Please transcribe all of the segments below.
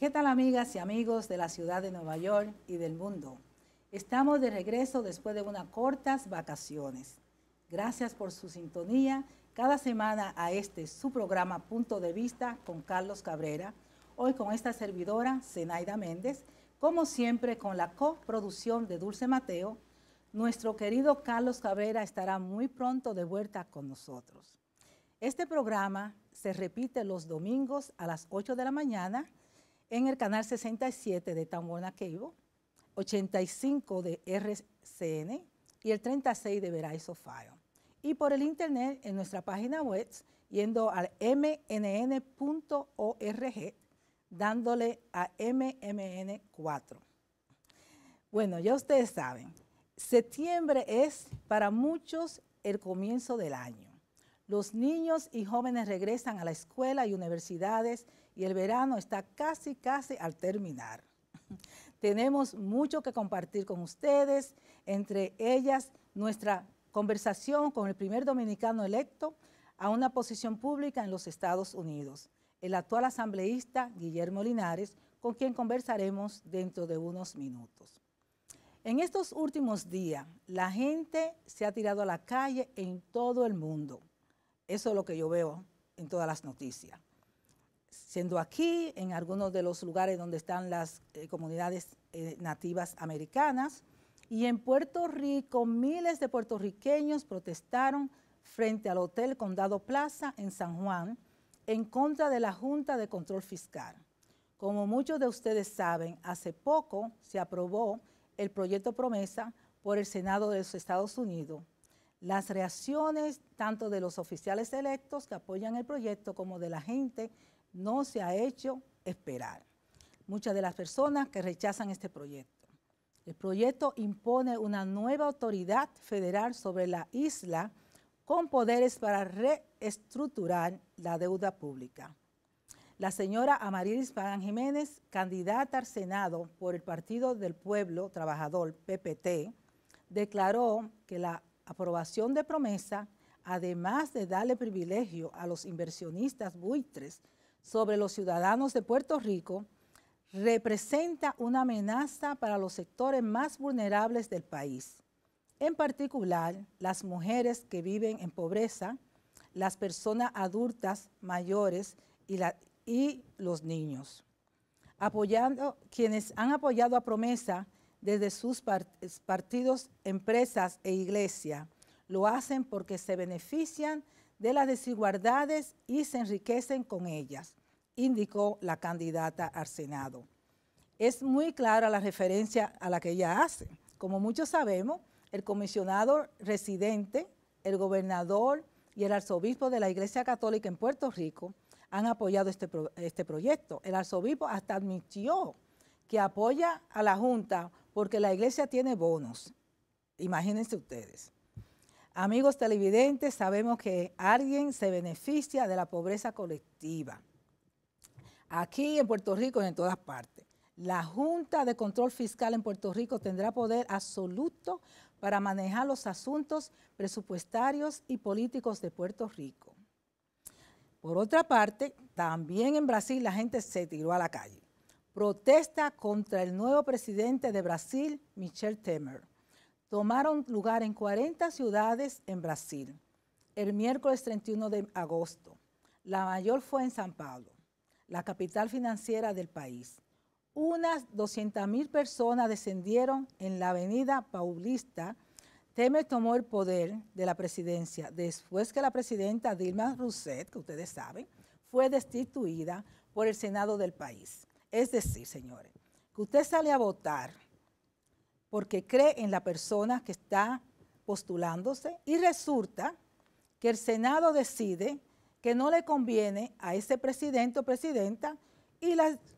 ¿Qué tal amigas y amigos de la ciudad de Nueva York y del mundo? Estamos de regreso después de unas cortas vacaciones. Gracias por su sintonía cada semana a este su programa Punto de Vista con Carlos Cabrera, hoy con esta servidora Zenaida Méndez, como siempre con la coproducción de Dulce Mateo. Nuestro querido Carlos Cabrera estará muy pronto de vuelta con nosotros. Este programa se repite los domingos a las 8 de la mañana en el canal 67 de Tambuena Cable, 85 de RCN y el 36 de Verizon Fire. Y por el internet en nuestra página web, yendo al mnn.org, dándole a MMN4. Bueno, ya ustedes saben, septiembre es para muchos el comienzo del año. Los niños y jóvenes regresan a la escuela y universidades y el verano está casi, casi al terminar. Tenemos mucho que compartir con ustedes, entre ellas nuestra conversación con el primer dominicano electo a una posición pública en los Estados Unidos, el actual asambleísta Guillermo Linares, con quien conversaremos dentro de unos minutos. En estos últimos días, la gente se ha tirado a la calle en todo el mundo. Eso es lo que yo veo en todas las noticias siendo aquí, en algunos de los lugares donde están las eh, comunidades eh, nativas americanas. Y en Puerto Rico, miles de puertorriqueños protestaron frente al Hotel Condado Plaza en San Juan en contra de la Junta de Control Fiscal. Como muchos de ustedes saben, hace poco se aprobó el proyecto Promesa por el Senado de los Estados Unidos. Las reacciones tanto de los oficiales electos que apoyan el proyecto como de la gente no se ha hecho esperar. Muchas de las personas que rechazan este proyecto. El proyecto impone una nueva autoridad federal sobre la isla con poderes para reestructurar la deuda pública. La señora Amarilis Pagán Jiménez, candidata al Senado por el Partido del Pueblo Trabajador, PPT, declaró que la aprobación de promesa, además de darle privilegio a los inversionistas buitres sobre los ciudadanos de Puerto Rico representa una amenaza para los sectores más vulnerables del país, en particular las mujeres que viven en pobreza, las personas adultas mayores y, los niños. Apoyando, quienes han apoyado a Promesa desde sus partidos, empresas e iglesia, lo hacen porque se benefician de las desigualdades y se enriquecen con ellas, indicó la candidata al Senado. Es muy clara la referencia a la que ella hace. Como muchos sabemos, el comisionado residente, el gobernador y el arzobispo de la Iglesia Católica en Puerto Rico han apoyado este, este proyecto. El arzobispo hasta admitió que apoya a la Junta porque la iglesia tiene bonos. Imagínense ustedes. Amigos televidentes, sabemos que alguien se beneficia de la pobreza colectiva. Aquí en Puerto Rico y en todas partes. La Junta de Control Fiscal en Puerto Rico tendrá poder absoluto para manejar los asuntos presupuestarios y políticos de Puerto Rico. Por otra parte, también en Brasil la gente se tiró a la calle. Protesta contra el nuevo presidente de Brasil, Michel Temer tomaron lugar en 40 ciudades en Brasil el miércoles 31 de agosto. La mayor fue en San Pablo, la capital financiera del país. Unas 200.000 personas descendieron en la avenida Paulista. Temer tomó el poder de la presidencia después que la presidenta Dilma Rousseff, que ustedes saben, fue destituida por el Senado del país. Es decir, señores, que usted sale a votar porque cree en la persona que está postulándose y resulta que el Senado decide que no le conviene a ese presidente o presidenta y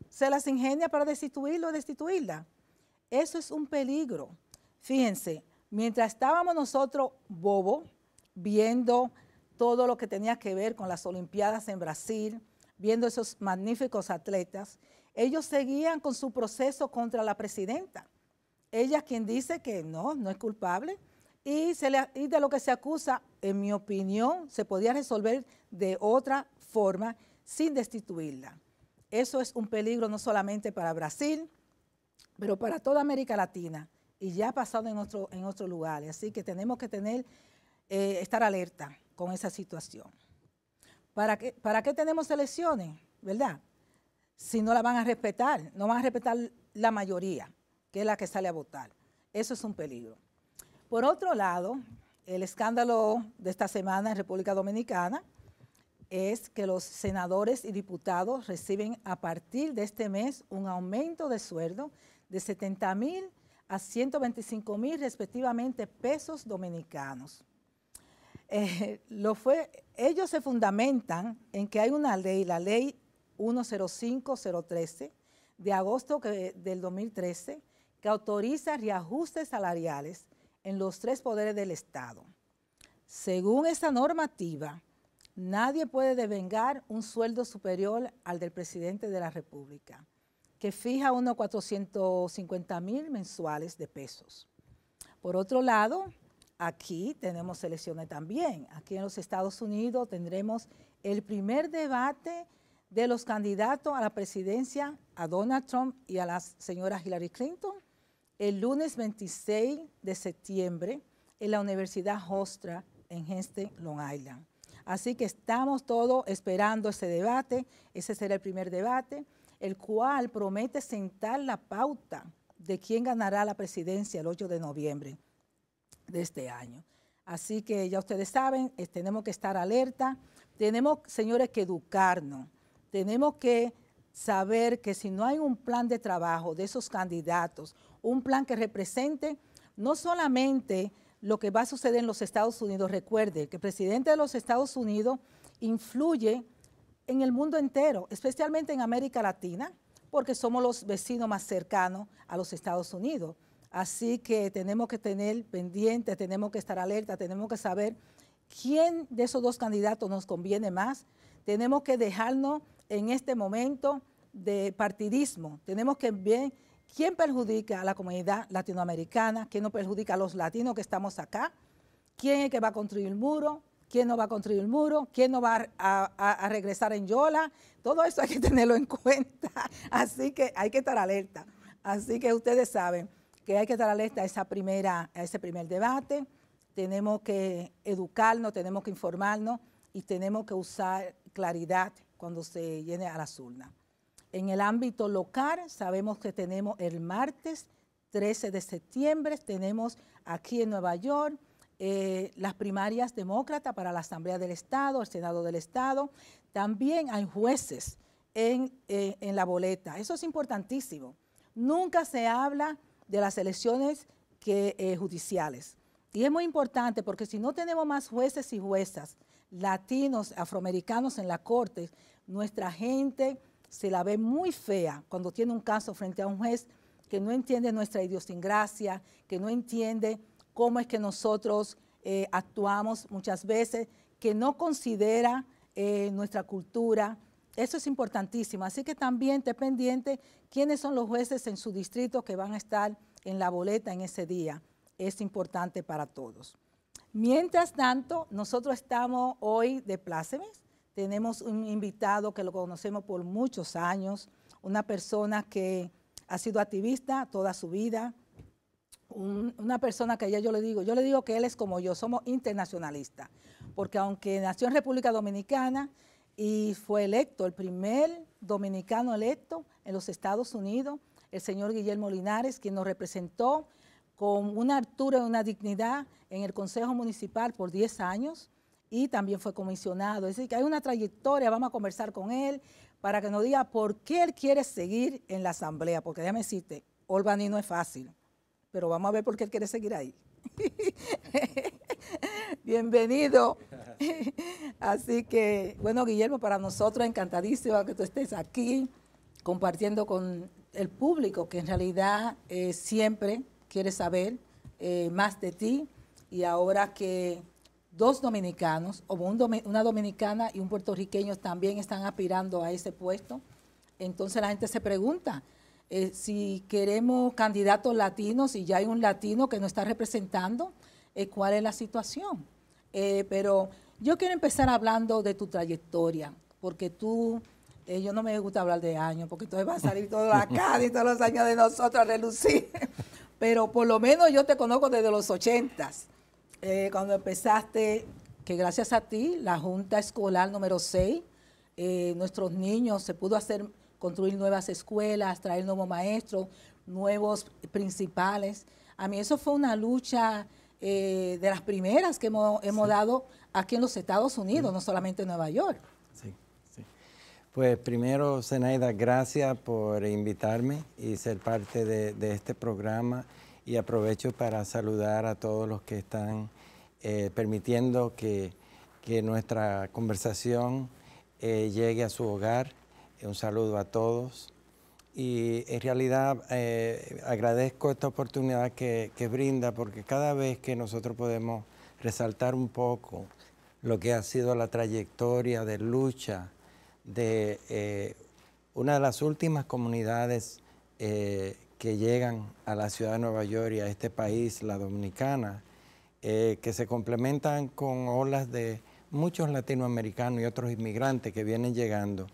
se las ingenia para destituirlo o destituirla. Eso es un peligro. Fíjense, mientras estábamos nosotros bobo viendo todo lo que tenía que ver con las Olimpiadas en Brasil, viendo esos magníficos atletas, ellos seguían con su proceso contra la presidenta ella es quien dice que no, no es culpable, y, de lo que se acusa, en mi opinión, se podía resolver de otra forma sin destituirla. Eso es un peligro no solamente para Brasil, pero para toda América Latina y ya ha pasado en, otro, en otros lugares. Así que tenemos que tener, eh, estar alerta con esa situación. ¿Para qué, ¿Para qué tenemos elecciones? ¿Verdad? Si no la van a respetar, no van a respetar la mayoría que es la que sale a votar. Eso es un peligro. Por otro lado, el escándalo de esta semana en República Dominicana es que los senadores y diputados reciben a partir de este mes un aumento de sueldo de 70 mil a 125 mil respectivamente pesos dominicanos. Eh, lo fue, ellos se fundamentan en que hay una ley, la ley 105013 de agosto del 2013, que autoriza reajustes salariales en los tres poderes del Estado. Según esta normativa, nadie puede devengar un sueldo superior al del presidente de la República, que fija unos 450 mil mensuales de pesos. Por otro lado, aquí tenemos elecciones también. Aquí en los Estados Unidos tendremos el primer debate de los candidatos a la presidencia, a Donald Trump y a la señora Hillary Clinton, el lunes 26 de septiembre en la Universidad Hostra en Hempstead, Long Island. Así que estamos todos esperando ese debate, ese será el primer debate, el cual promete sentar la pauta de quién ganará la presidencia el 8 de noviembre de este año. Así que ya ustedes saben, eh, tenemos que estar alerta, tenemos, señores, que educarnos, tenemos que saber que si no hay un plan de trabajo de esos candidatos, un plan que represente no solamente lo que va a suceder en los Estados Unidos. Recuerde que el presidente de los Estados Unidos influye en el mundo entero, especialmente en América Latina, porque somos los vecinos más cercanos a los Estados Unidos. Así que tenemos que tener pendiente, tenemos que estar alerta, tenemos que saber quién de esos dos candidatos nos conviene más. Tenemos que dejarnos en este momento de partidismo. Tenemos que bien ¿Quién perjudica a la comunidad latinoamericana? ¿Quién no perjudica a los latinos que estamos acá? ¿Quién es que va a construir el muro? ¿Quién no va a construir el muro? ¿Quién no va a, regresar en Yola? Todo eso hay que tenerlo en cuenta. Así que hay que estar alerta. Así que ustedes saben que hay que estar alerta esa primera, a ese primer debate. Tenemos que educarnos, tenemos que informarnos y tenemos que usar claridad cuando se llene a las urnas. En el ámbito local, sabemos que tenemos el martes 13 de septiembre, tenemos aquí en Nueva York eh, las primarias demócratas para la Asamblea del Estado, el Senado del Estado. También hay jueces en, eh, la boleta. Eso es importantísimo. Nunca se habla de las elecciones eh, judiciales. Y es muy importante porque si no tenemos más jueces y juezas latinos, afroamericanos en la corte, nuestra gente se la ve muy fea cuando tiene un caso frente a un juez que no entiende nuestra idiosincrasia, que no entiende cómo es que nosotros eh, actuamos muchas veces, que no considera eh, nuestra cultura. Eso es importantísimo. Así que también esté pendiente quiénes son los jueces en su distrito que van a estar en la boleta en ese día. Es importante para todos. Mientras tanto, nosotros estamos hoy de plácemes tenemos un invitado que lo conocemos por muchos años, una persona que ha sido activista toda su vida, una persona que ya yo le digo, yo le digo que él es como yo, somos internacionalistas, porque aunque nació en República Dominicana y fue electo, el primer dominicano electo en los Estados Unidos, el señor Guillermo Linares, quien nos representó con una altura y una dignidad en el Consejo Municipal por 10 años, y también fue comisionado. Es decir, que hay una trayectoria, vamos a conversar con él para que nos diga por qué él quiere seguir en la Asamblea, porque déjame decirte, Olbani no es fácil, pero vamos a ver por qué él quiere seguir ahí. Bienvenido. Así que, bueno, Guillermo, para nosotros encantadísimo que tú estés aquí compartiendo con el público que en realidad eh, siempre quiere saber eh, más de ti y ahora que dos dominicanos, o una dominicana y un puertorriqueño también están aspirando a ese puesto. Entonces la gente se pregunta eh, si queremos candidatos latinos y ya hay un latino que nos está representando, eh, ¿cuál es la situación? Eh, pero yo quiero empezar hablando de tu trayectoria, porque tú, yo no me gusta hablar de años, porque entonces va a salir toda la cara y todos los años de nosotros a relucir, pero por lo menos yo te conozco desde los ochentas. Eh, cuando empezaste, que gracias a ti, la Junta Escolar número 6, eh, nuestros niños se pudo hacer construir nuevas escuelas, traer nuevos maestros, nuevos principales. A mí eso fue una lucha eh, de las primeras que hemos, dado aquí en los Estados Unidos, no solamente en Nueva York. Sí, sí. Pues primero, Zenaida, gracias por invitarme y ser parte de este programa y aprovecho para saludar a todos los que están eh, permitiendo que, nuestra conversación eh, llegue a su hogar. Un saludo a todos. Y en realidad eh, agradezco esta oportunidad que, brinda porque cada vez que nosotros podemos resaltar un poco lo que ha sido la trayectoria de lucha de una de las últimas comunidades que llegan a la ciudad de Nueva York y a este país, la dominicana, eh, que se complementan con olas de muchos latinoamericanos y otros inmigrantes que vienen llegando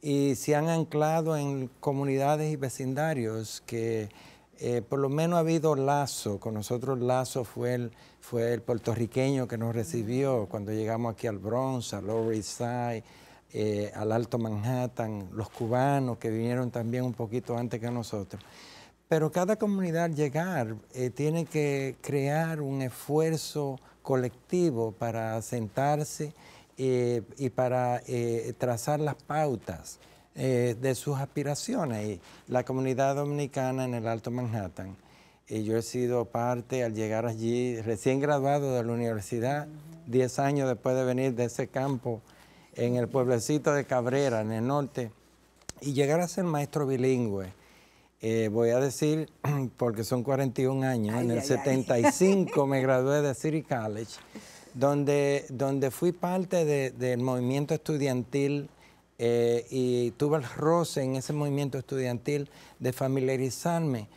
y se han anclado en comunidades y vecindarios que eh, por lo menos ha habido lazo, con nosotros lazo fue el, fue el puertorriqueño que nos recibió cuando llegamos aquí al Bronx, al Lower East Side, eh, al Alto Manhattan, los cubanos que vinieron también un poquito antes que nosotros. Pero cada comunidad llegar eh, tiene que crear un esfuerzo colectivo para sentarse eh, y para eh, trazar las pautas de sus aspiraciones. Y la comunidad dominicana en el Alto Manhattan, yo he sido parte al llegar allí, recién graduado de la universidad, 10 años después de venir de ese campo en el pueblecito de Cabrera, en el norte, y llegar a ser maestro bilingüe eh, voy a decir, porque son 41 años, en el 75 me gradué de City College, donde, donde fui parte del movimiento estudiantil eh, y tuve el roce en ese movimiento estudiantil de familiarizarme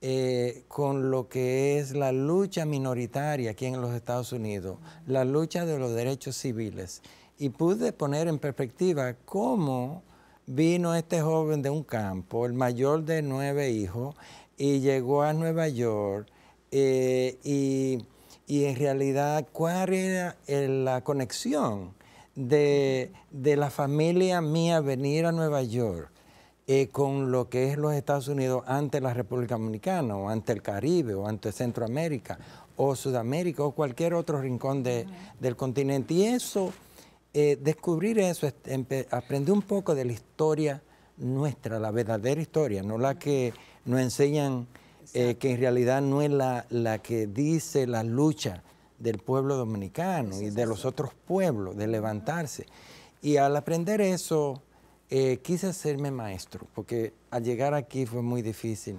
eh, con lo que es la lucha minoritaria aquí en los Estados Unidos, la lucha de los derechos civiles. Y pude poner en perspectiva cómo vino este joven de un campo, el mayor de nueve hijos, y llegó a Nueva York eh, y, en realidad cuál era eh, la conexión de, la familia mía venir a Nueva York eh, con lo que es los Estados Unidos ante la República Dominicana o ante el Caribe o ante Centroamérica o Sudamérica o cualquier otro rincón del continente. Y eso eh, descubrir eso, aprender un poco de la historia nuestra, la verdadera historia, no la que nos enseñan, eh, que en realidad no es la, que dice la lucha del pueblo dominicano y de los otros pueblos, de levantarse. Y al aprender eso, eh, quise hacerme maestro, porque al llegar aquí fue muy difícil.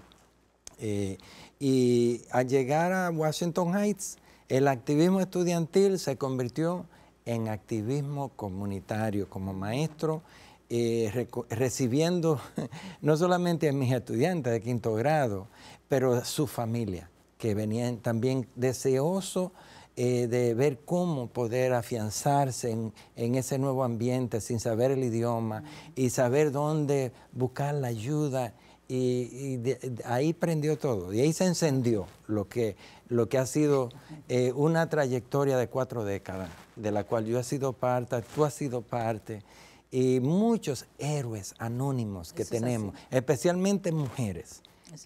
y al llegar a Washington Heights, el activismo estudiantil se convirtió en activismo comunitario como maestro, eh, recibiendo no solamente a mis estudiantes de quinto grado, pero a su familia, que venían también deseoso eh, de ver cómo poder afianzarse en, ese nuevo ambiente sin saber el idioma y saber dónde buscar la ayuda. Y, ahí prendió todo, y ahí se encendió lo que lo que ha sido eh, una trayectoria de cuatro décadas, de la cual yo he sido parte, tú has sido parte, y muchos héroes anónimos que tenemos, especialmente mujeres,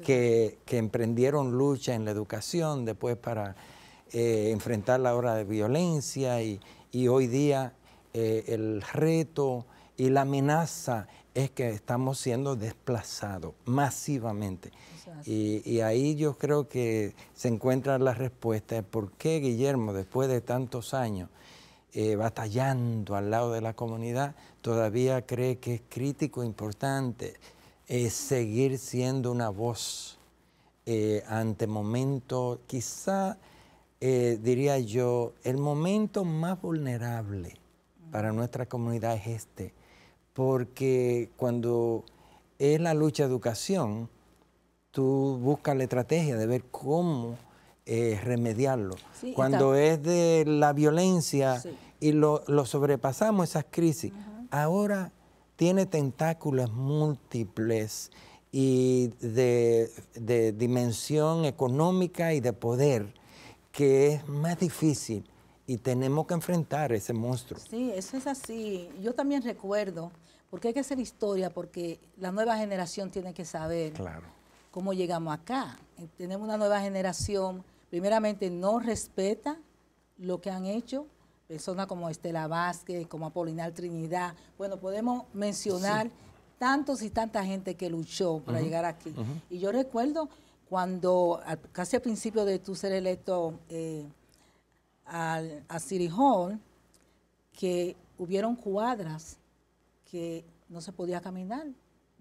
que, emprendieron lucha en la educación, después para eh, enfrentar la hora de violencia y, hoy día eh, el reto y la amenaza es que estamos siendo desplazados masivamente. Y, ahí yo creo que se encuentra la respuesta de por qué Guillermo, después de tantos años eh, batallando al lado de la comunidad, todavía cree que es crítico e importante eh, seguir siendo una voz eh, ante momentos, quizá diría yo, el momento más vulnerable para nuestra comunidad es este, porque cuando es la lucha de educación, tú buscas la estrategia de ver cómo eh, remediarlo. Cuando es de la violencia y lo, sobrepasamos, esas crisis, ahora tiene tentáculos múltiples y de, de, dimensión económica y de poder que es más difícil y tenemos que enfrentar ese monstruo. Sí, eso es así. Yo también recuerdo, porque hay que hacer historia, porque la nueva generación tiene que saber. Claro cómo llegamos acá. Eh, tenemos una nueva generación, primeramente no respeta lo que han hecho personas como Estela Vázquez, como Apolinar Trinidad. Bueno, podemos mencionar tantos y tanta gente que luchó para llegar aquí. Y yo recuerdo cuando, casi al principio de tú ser electo eh, a City Hall, que hubieron cuadras que no se podía caminar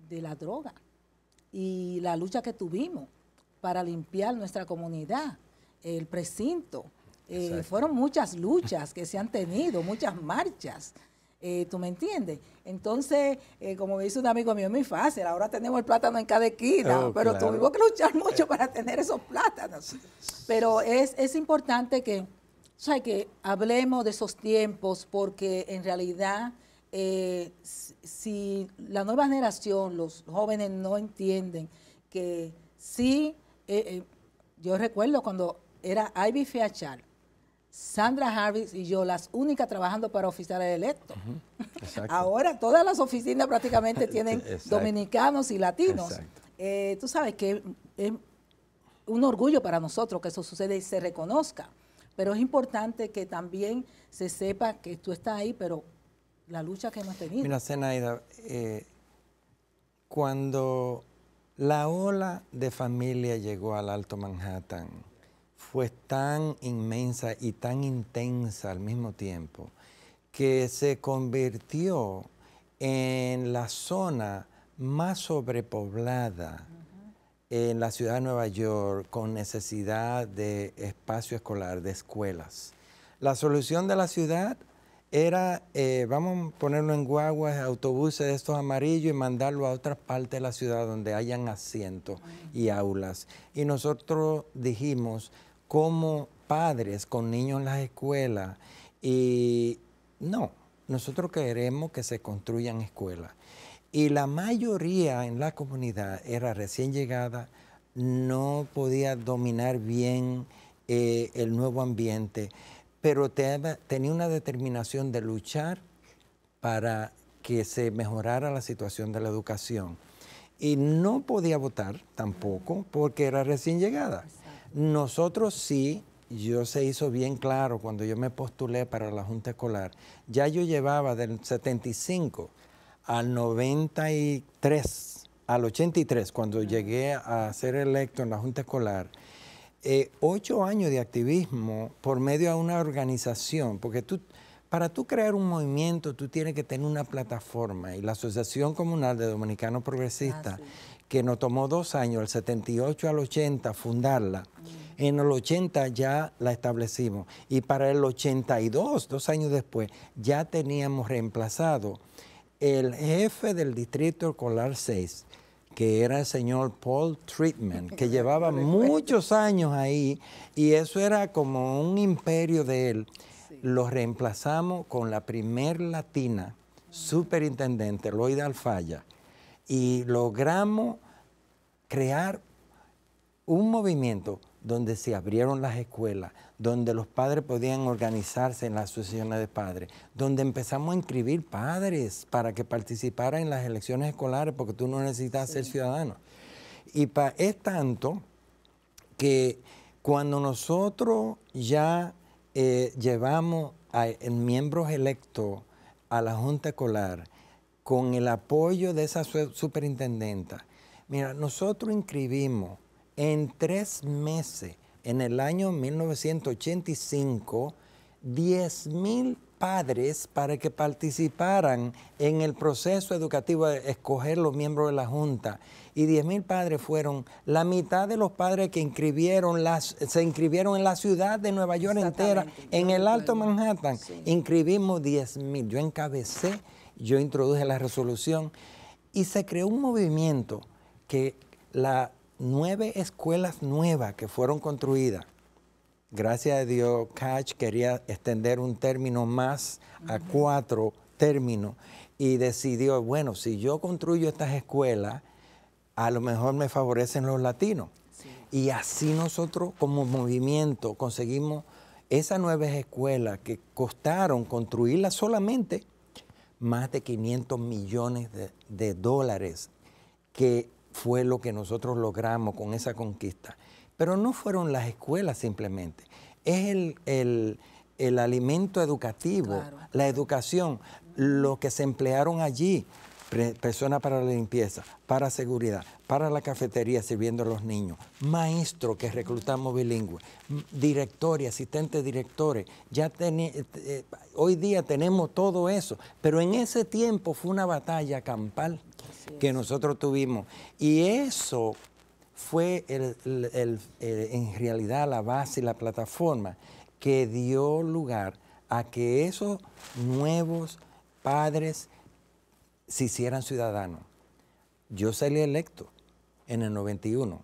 de la droga y la lucha que tuvimos para limpiar nuestra comunidad, el precinto. Eh, fueron muchas luchas que se han tenido, muchas marchas. Eh, ¿Tú me entiendes? Entonces, eh, como dice un amigo mío, es muy fácil. Ahora tenemos el plátano en cada esquina, oh, pero tuvimos que luchar mucho para tener esos plátanos. Pero es, es importante que, que hablemos de esos tiempos porque en realidad eh, si la nueva generación, los jóvenes no entienden que sí, eh, eh, yo recuerdo cuando era Ivy Feachal, Sandra Harris y yo, las únicas trabajando para oficiales electos. Ahora todas las oficinas prácticamente tienen dominicanos y latinos. tú sabes que es un orgullo para nosotros que eso sucede y se reconozca, pero es importante que también se sepa que tú estás ahí, pero la lucha que hemos tenido. Mira, Senaida, eh, cuando la ola de familia llegó al Alto Manhattan, fue tan inmensa y tan intensa al mismo tiempo que se convirtió en la zona más sobrepoblada en la ciudad de Nueva York con necesidad de espacio escolar, de escuelas. La solución de la ciudad era, eh, vamos a ponerlo en guaguas, autobuses de estos amarillos y mandarlo a otra parte de la ciudad donde hayan asientos y aulas. Y nosotros dijimos, como padres con niños en las escuelas, y no, nosotros queremos que se construyan escuelas. Y la mayoría en la comunidad era recién llegada, no podía dominar bien eh, el nuevo ambiente pero tenía una determinación de luchar para que se mejorara la situación de la educación. Y no podía votar tampoco porque era recién llegada. Nosotros sí, yo se hizo bien claro cuando yo me postulé para la Junta Escolar, ya yo llevaba del 75 al 93, al 83, cuando llegué a ser electo en la Junta Escolar eh, ocho años de activismo por medio de una organización, porque tú, para tú crear un movimiento tú tienes que tener una plataforma y la Asociación Comunal de Dominicanos Progresistas, ah, que nos tomó dos años, del 78 al 80, fundarla. Mm. En el 80 ya la establecimos y para el 82, dos años después, ya teníamos reemplazado el jefe del Distrito Escolar 6, que era el señor Paul Treatment, que llevaba muchos años ahí y eso era como un imperio de él. Lo reemplazamos con la primer latina, superintendente Lloyd Alfaya, y logramos crear un movimiento donde se abrieron las escuelas, donde los padres podían organizarse en las asociaciones de padres, donde empezamos a inscribir padres para que participaran en las elecciones escolares, porque tú no necesitas ser ciudadano. Y es tanto que cuando nosotros ya eh, llevamos a, miembros electos a la Junta Escolar con el apoyo de esa superintendenta, mira, nosotros inscribimos en tres meses en el año 1985 10 mil padres para que participaran en el proceso educativo de escoger los miembros de la Junta. Y mil padres fueron la mitad de los padres que inscribieron se inscribieron en la ciudad de Nueva York entera, en el Alto Manhattan. Inscribimos 10.000. Yo encabecé, yo introduje la resolución y se creó un movimiento que la nueve escuelas nuevas que fueron construidas. Gracias a Dios, Catch quería extender un término más a cuatro términos y decidió, bueno, si yo construyo estas escuelas, a lo mejor me favorecen los latinos. Y así nosotros como movimiento conseguimos esas nueve escuelas que costaron construirlas solamente más de 500 millones de, de dólares que fue lo que nosotros logramos con esa conquista. Pero no fueron las escuelas simplemente, es el, el, alimento educativo, la educación, lo que se emplearon allí, personas para la limpieza, para seguridad, para la cafetería sirviendo a los niños, maestros que reclutamos bilingües, directores, asistentes directores. Ya eh, eh, hoy día tenemos todo eso, pero en ese tiempo fue una batalla campal que nosotros tuvimos. Y eso fue el, en realidad la base y la plataforma que dio lugar a que esos nuevos padres, se hicieran ciudadanos. Yo salí electo en el 91,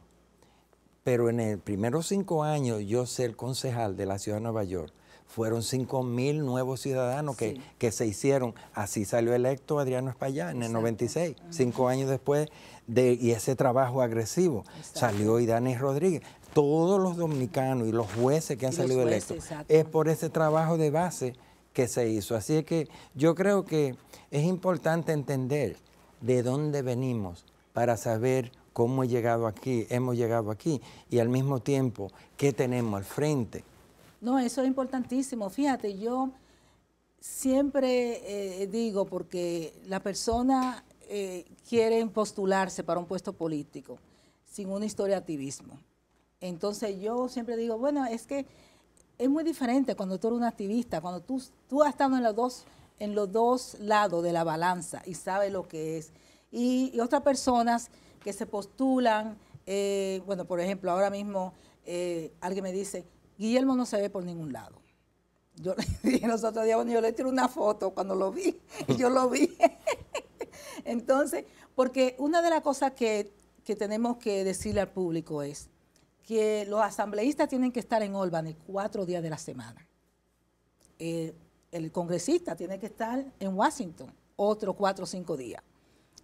pero en el primeros cinco años yo ser concejal de la ciudad de Nueva York, fueron cinco mil nuevos ciudadanos que, se hicieron. Así salió electo Adriano Espaillat en el 96, cinco años después de y ese trabajo agresivo. salió Salió Idanis Rodríguez. Todos los dominicanos y los jueces que han salido electos es por ese trabajo de base se hizo. Así es que yo creo que es importante entender de dónde venimos para saber cómo he llegado aquí, hemos llegado aquí y al mismo tiempo qué tenemos al frente. No, eso es importantísimo. Fíjate, yo siempre eh, digo, porque la persona eh, quiere postularse para un puesto político sin un activismo Entonces yo siempre digo, bueno, es que es muy diferente cuando tú eres un activista, cuando tú, tú has estado en los, dos, lados de la balanza y sabes lo que es. Y, otras personas que se postulan, eh, bueno, por ejemplo, ahora mismo eh, alguien me dice, Guillermo no se ve por ningún lado. Yo le dije los otros días, yo le tiré una foto cuando lo vi, yo lo vi. Entonces, porque una de las cosas que tenemos que decirle al público es, que los asambleístas tienen que estar en Albany cuatro días de la semana. Eh, el congresista tiene que estar en Washington otros cuatro o cinco días.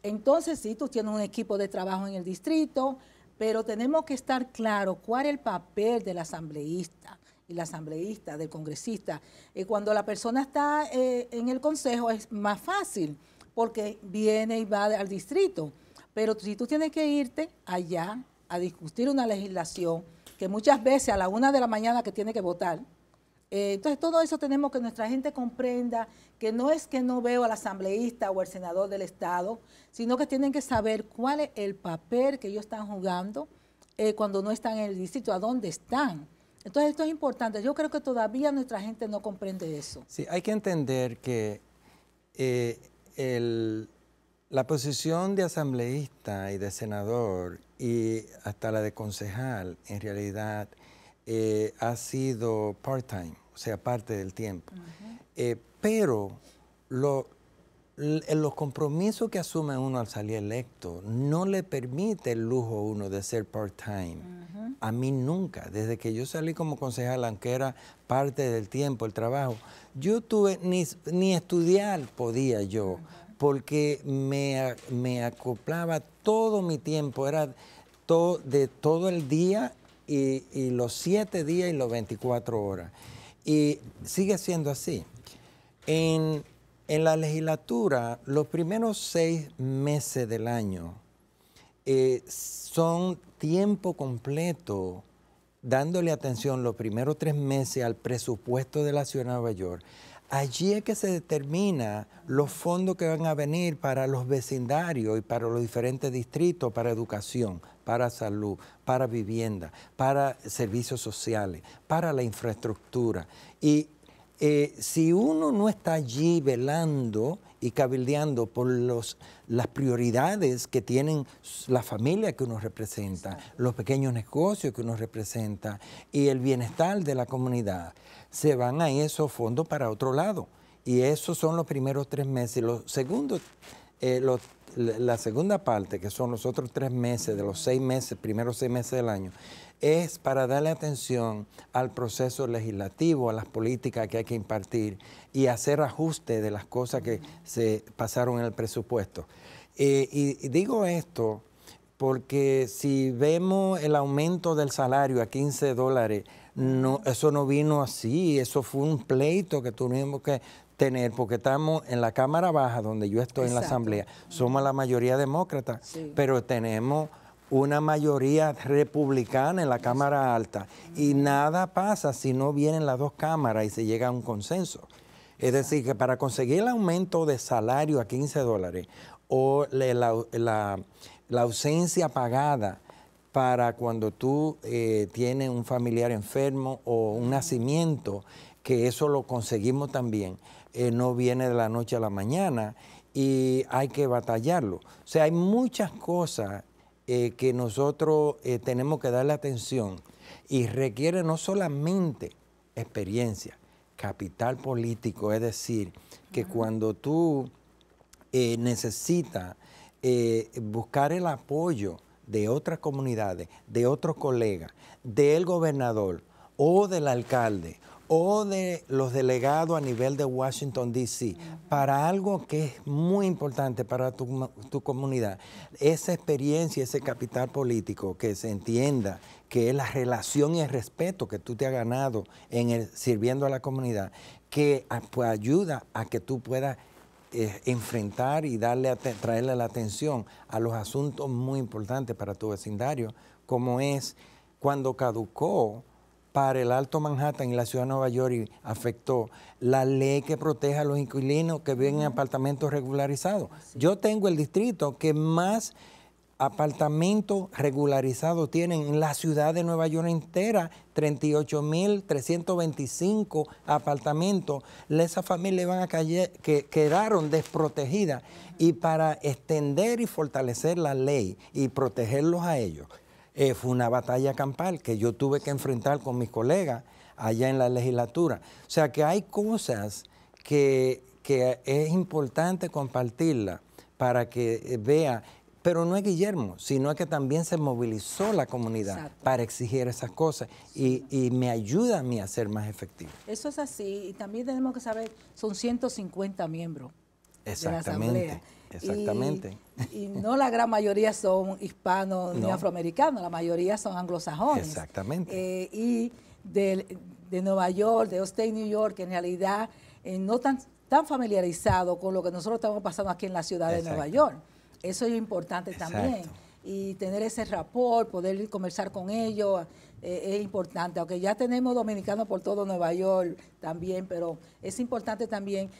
Entonces, sí, tú tienes un equipo de trabajo en el distrito, pero tenemos que estar claro cuál es el papel del asambleísta y la asambleísta, del congresista. Y eh, cuando la persona está eh, en el consejo es más fácil porque viene y va al distrito, pero si tú tienes que irte allá a discutir una legislación que muchas veces a la una de la mañana que tiene que votar. Eh, entonces todo eso tenemos que nuestra gente comprenda que no es que no veo al asambleísta o al senador del Estado, sino que tienen que saber cuál es el papel que ellos están jugando eh, cuando no están en el distrito, a dónde están. Entonces esto es importante. Yo creo que todavía nuestra gente no comprende eso. Sí, hay que entender que eh, el, la posición de asambleísta y de senador y hasta la de concejal en realidad eh, ha sido part-time, o sea, parte del tiempo. Eh, pero lo, los compromisos que asume uno al salir electo no le permite el lujo a uno de ser part-time. A mí nunca, desde que yo salí como concejal, aunque era parte del tiempo, el trabajo, yo tuve, ni, estudiar podía yo porque me, acoplaba todo mi tiempo, era to, de todo el día y, los siete días y los 24 horas. Y sigue siendo así. En, la legislatura, los primeros seis meses del año eh, son tiempo completo dándole atención los primeros tres meses al presupuesto de la ciudad de Nueva York, Allí es que se determina los fondos que van a venir para los vecindarios y para los diferentes distritos, para educación, para salud, para vivienda, para servicios sociales, para la infraestructura. Y eh, si uno no está allí velando, y cabildeando por los, las prioridades que tienen la familia que uno representa, los pequeños negocios que uno representa y el bienestar de la comunidad. Se van a esos fondos para otro lado. Y esos son los primeros tres meses. Los segundos, eh, la segunda parte, que son los otros tres meses, de los seis meses, primeros seis meses del año, es para darle atención al proceso legislativo, a las políticas que hay que impartir y hacer ajuste de las cosas que se pasaron en el presupuesto. Eh, y digo esto porque si vemos el aumento del salario a 15 dólares, no, eso no vino así, eso fue un pleito que tuvimos que tener, porque estamos en la Cámara Baja, donde yo estoy en la Asamblea, somos la mayoría demócrata, pero tenemos una mayoría republicana en la Cámara Alta y nada pasa si no vienen las dos cámaras y se llega a un consenso. Es decir, que para conseguir el aumento de salario a 15 dólares o la, ausencia pagada para cuando tú eh, tienes un familiar enfermo o un nacimiento, que eso lo conseguimos también, eh, no viene de la noche a la mañana y hay que batallarlo. O sea, hay muchas cosas eh, que nosotros eh, tenemos que darle atención y requiere no solamente experiencia, capital político, es decir, que cuando tú eh, necesitas buscar el apoyo de otras comunidades, de otros colegas, del gobernador o del alcalde o de los delegados a nivel de Washington, D.C., para algo que es muy importante para tu, comunidad. Esa experiencia, ese capital político, que se entienda que es la relación y el respeto que tú te has ganado en el, sirviendo a la comunidad, que pues ayuda a que tú puedas eh, enfrentar y darle traerle la atención a los asuntos muy importantes para tu vecindario, como es cuando caducó para el Alto Manhattan y la ciudad de Nueva York afectó la ley que protege a los inquilinos que viven en apartamentos regularizados. Yo tengo el distrito que más apartamentos regularizados tienen en la ciudad de Nueva York entera, 38.325 apartamentos. Esas familias van a que quedaron desprotegidas y para extender y fortalecer la ley y protegerlos a ellos eh, fue una batalla campal que yo tuve que enfrentar con mis colegas allá en la legislatura. O sea que hay cosas que, es importante compartirla para que eh, vea pero no es Guillermo, sino que también se movilizó la comunidad para exigir esas cosas y, y, me ayuda a mí a ser más efectivo. Eso es así, y también tenemos que saber, son 150 miembros de la Asamblea. Exactamente. Y, no la gran mayoría son hispanos ni afroamericanos, la mayoría son anglosajones. Exactamente. Eh, y de, de, Nueva York, de Upstate New York, en realidad eh, no tan, tan familiarizado con lo que nosotros estamos pasando aquí en la ciudad de Nueva York. Eso es importante también. Y tener ese rapport, poder conversar con ellos, eh, es importante. Aunque ya tenemos dominicanos por todo Nueva York también, pero es importante también.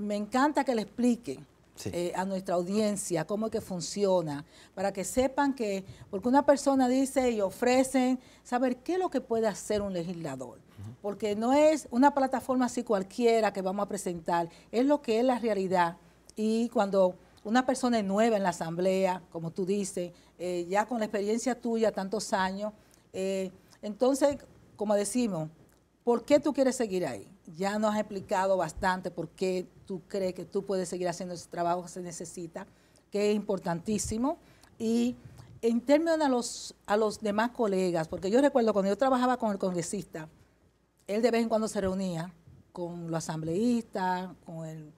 me encanta que le expliquen eh, a nuestra audiencia, cómo es que funciona, para que sepan que, porque una persona dice y ofrecen, saber qué es lo que puede hacer un legislador. Porque no es una plataforma así cualquiera que vamos a presentar, es lo que es la realidad. Y cuando una persona es nueva en la asamblea, como tú dices, eh, ya con la experiencia tuya, tantos años, eh, entonces, como decimos, ¿por qué tú quieres seguir ahí? ya nos has explicado bastante por qué tú crees que tú puedes seguir haciendo ese trabajo que se necesita, que es importantísimo. Y en términos a los, a los demás colegas, porque yo recuerdo cuando yo trabajaba con el congresista, él de vez en cuando se reunía con los asambleístas, con el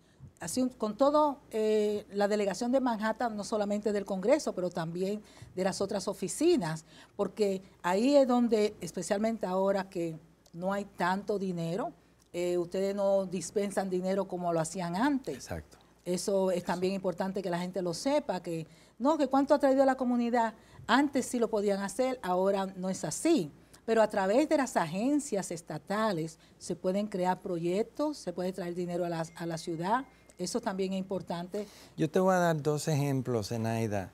con toda eh, la delegación de Manhattan, no solamente del Congreso, pero también de las otras oficinas, porque ahí es donde, especialmente ahora que no hay tanto dinero, eh, ustedes no dispensan dinero como lo hacían antes. Exacto. Eso es también importante que la gente lo sepa, que no, que cuánto ha traído a la comunidad. Antes sí lo podían hacer, ahora no es así. Pero a través de las agencias estatales se pueden crear proyectos, se puede traer dinero a la, ciudad. Eso también es importante. Yo te voy a dar dos ejemplos, Enaida,